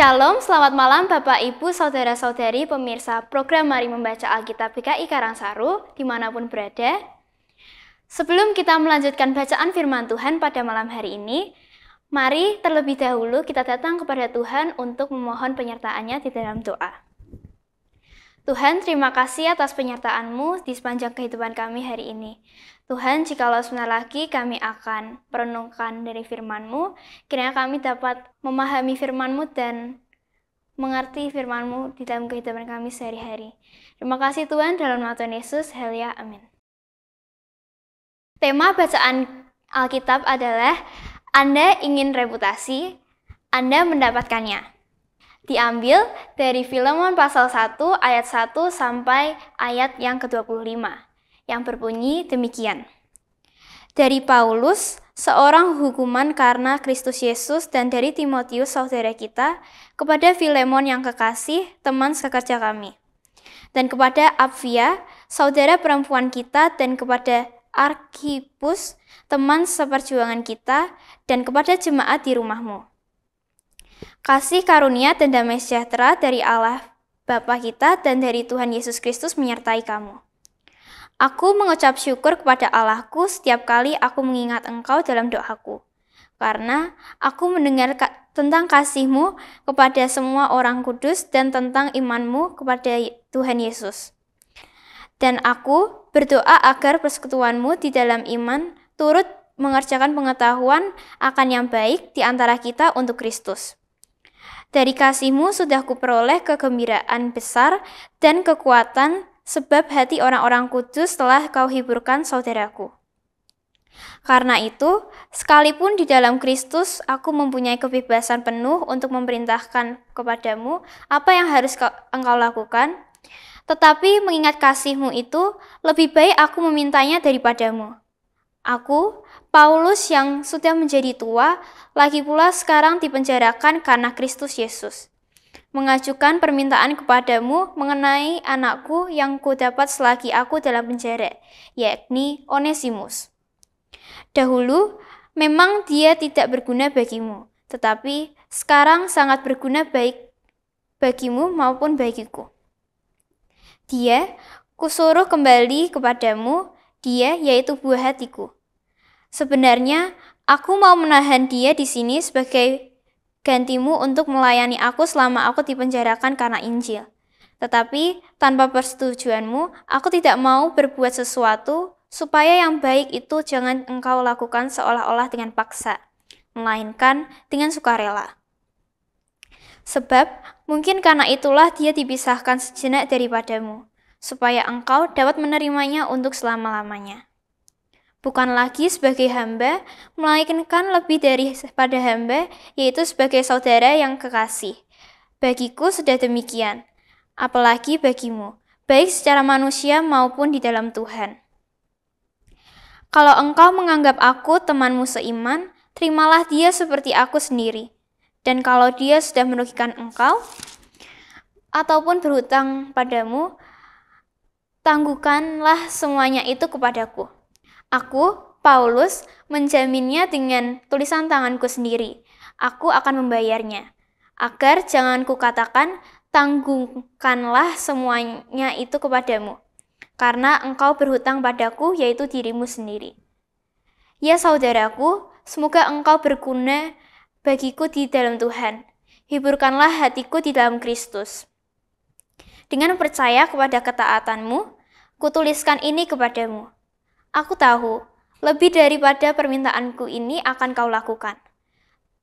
Shalom, selamat malam Bapak, Ibu, Saudara-saudari, pemirsa program Mari Membaca Alkitab BKI Karangsaru, dimanapun berada. Sebelum kita melanjutkan bacaan firman Tuhan pada malam hari ini, mari terlebih dahulu kita datang kepada Tuhan untuk memohon penyertaannya di dalam doa. Tuhan, terima kasih atas penyertaan-Mu di sepanjang kehidupan kami hari ini. Tuhan, jikalau sebentar lagi kami akan merenungkan dari firman-Mu, kiranya kami dapat memahami firman-Mu dan mengerti firman-Mu di dalam kehidupan kami sehari-hari. Terima kasih Tuhan, dalam nama Tuhan Yesus, Helia, amin. Tema bacaan Alkitab adalah Anda ingin reputasi, Anda mendapatkannya diambil dari Filemon pasal 1 ayat 1 sampai ayat yang ke-25 yang berbunyi demikian. Dari Paulus, seorang hukuman karena Kristus Yesus dan dari Timotius saudara kita kepada Filemon yang kekasih, teman sekerja kami. Dan kepada Apvia, saudara perempuan kita dan kepada Arkipus, teman seperjuangan kita dan kepada jemaat di rumahmu. Kasih karunia dan damai sejahtera dari Allah Bapa kita dan dari Tuhan Yesus Kristus menyertai kamu. Aku mengucap syukur kepada Allahku setiap kali aku mengingat engkau dalam doaku, karena aku mendengar ka tentang kasihmu kepada semua orang kudus dan tentang imanmu kepada Tuhan Yesus. Dan aku berdoa agar persekutuanmu di dalam iman turut mengerjakan pengetahuan akan yang baik di antara kita untuk Kristus dari kasihmu sudah kuperoleh kegembiraan besar dan kekuatan sebab hati orang-orang kudus telah kau hiburkan saudaraku. Karena itu, sekalipun di dalam Kristus aku mempunyai kebebasan penuh untuk memerintahkan kepadamu apa yang harus engkau lakukan, tetapi mengingat kasihmu itu, lebih baik aku memintanya daripadamu. Aku, Paulus yang sudah menjadi tua, lagi pula sekarang dipenjarakan karena Kristus Yesus. Mengajukan permintaan kepadamu mengenai anakku yang kudapat selagi aku dalam penjara, yakni Onesimus. Dahulu, memang dia tidak berguna bagimu, tetapi sekarang sangat berguna baik bagimu maupun bagiku. Dia kusuruh kembali kepadamu, dia yaitu buah hatiku. Sebenarnya, aku mau menahan dia di sini sebagai gantimu untuk melayani aku selama aku dipenjarakan karena Injil. Tetapi tanpa persetujuanmu, aku tidak mau berbuat sesuatu supaya yang baik itu jangan engkau lakukan seolah-olah dengan paksa, melainkan dengan sukarela. Sebab mungkin karena itulah dia dipisahkan sejenak daripadamu, supaya engkau dapat menerimanya untuk selama-lamanya bukan lagi sebagai hamba, melainkan lebih dari pada hamba, yaitu sebagai saudara yang kekasih. Bagiku sudah demikian, apalagi bagimu, baik secara manusia maupun di dalam Tuhan. Kalau engkau menganggap aku temanmu seiman, terimalah dia seperti aku sendiri. Dan kalau dia sudah merugikan engkau, ataupun berhutang padamu, tangguhkanlah semuanya itu kepadaku. Aku, Paulus, menjaminnya dengan tulisan tanganku sendiri. Aku akan membayarnya. Agar jangan kukatakan, tanggungkanlah semuanya itu kepadamu. Karena engkau berhutang padaku, yaitu dirimu sendiri. Ya saudaraku, semoga engkau berguna bagiku di dalam Tuhan. Hiburkanlah hatiku di dalam Kristus. Dengan percaya kepada ketaatanmu, kutuliskan ini kepadamu Aku tahu, lebih daripada permintaanku ini akan kau lakukan.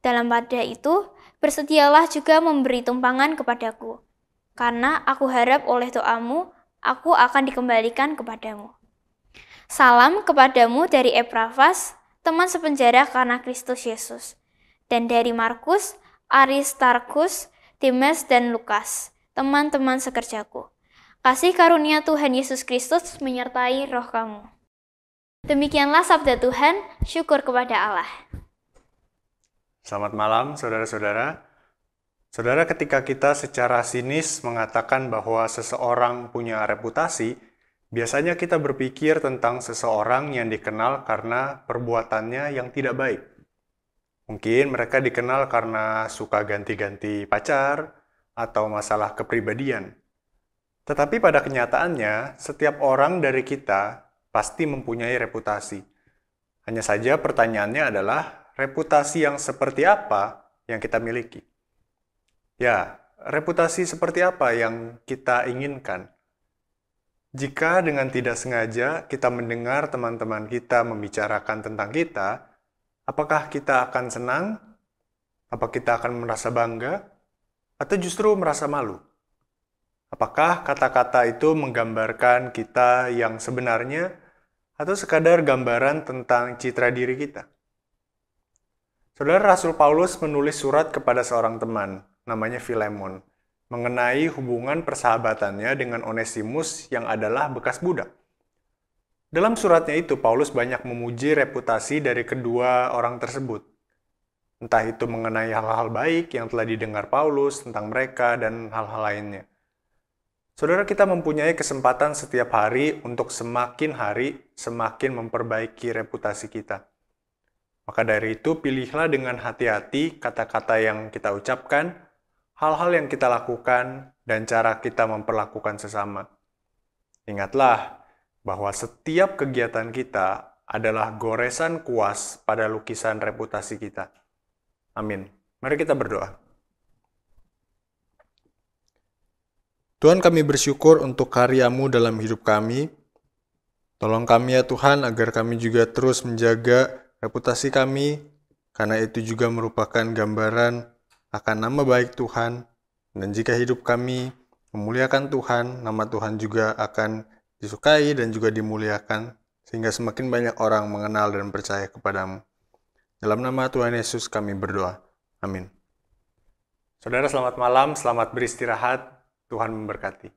Dalam pada itu, bersedialah juga memberi tumpangan kepadaku, karena aku harap oleh doamu, aku akan dikembalikan kepadamu. Salam kepadamu dari Epravas, teman sepenjara karena Kristus Yesus, dan dari Markus, Aristarkus, Timas, dan Lukas, teman-teman sekerjaku. Kasih karunia Tuhan Yesus Kristus menyertai roh kamu. Demikianlah sabda Tuhan, syukur kepada Allah. Selamat malam saudara-saudara. Saudara ketika kita secara sinis mengatakan bahwa seseorang punya reputasi, biasanya kita berpikir tentang seseorang yang dikenal karena perbuatannya yang tidak baik. Mungkin mereka dikenal karena suka ganti-ganti pacar atau masalah kepribadian. Tetapi pada kenyataannya, setiap orang dari kita pasti mempunyai reputasi. Hanya saja pertanyaannya adalah reputasi yang seperti apa yang kita miliki? Ya, reputasi seperti apa yang kita inginkan? Jika dengan tidak sengaja kita mendengar teman-teman kita membicarakan tentang kita, apakah kita akan senang? Apa kita akan merasa bangga? Atau justru merasa malu? Apakah kata-kata itu menggambarkan kita yang sebenarnya? atau sekadar gambaran tentang citra diri kita. Saudara Rasul Paulus menulis surat kepada seorang teman, namanya Filemon, mengenai hubungan persahabatannya dengan Onesimus yang adalah bekas budak. Dalam suratnya itu, Paulus banyak memuji reputasi dari kedua orang tersebut. Entah itu mengenai hal-hal baik yang telah didengar Paulus tentang mereka dan hal-hal lainnya. Saudara kita mempunyai kesempatan setiap hari untuk semakin hari semakin memperbaiki reputasi kita. Maka dari itu pilihlah dengan hati-hati kata-kata yang kita ucapkan, hal-hal yang kita lakukan, dan cara kita memperlakukan sesama. Ingatlah bahwa setiap kegiatan kita adalah goresan kuas pada lukisan reputasi kita. Amin. Mari kita berdoa. Tuhan kami bersyukur untuk karyamu dalam hidup kami. Tolong kami ya Tuhan agar kami juga terus menjaga reputasi kami, karena itu juga merupakan gambaran akan nama baik Tuhan. Dan jika hidup kami memuliakan Tuhan, nama Tuhan juga akan disukai dan juga dimuliakan, sehingga semakin banyak orang mengenal dan percaya kepadamu. Dalam nama Tuhan Yesus kami berdoa. Amin. Saudara selamat malam, selamat beristirahat. Tuhan memberkati.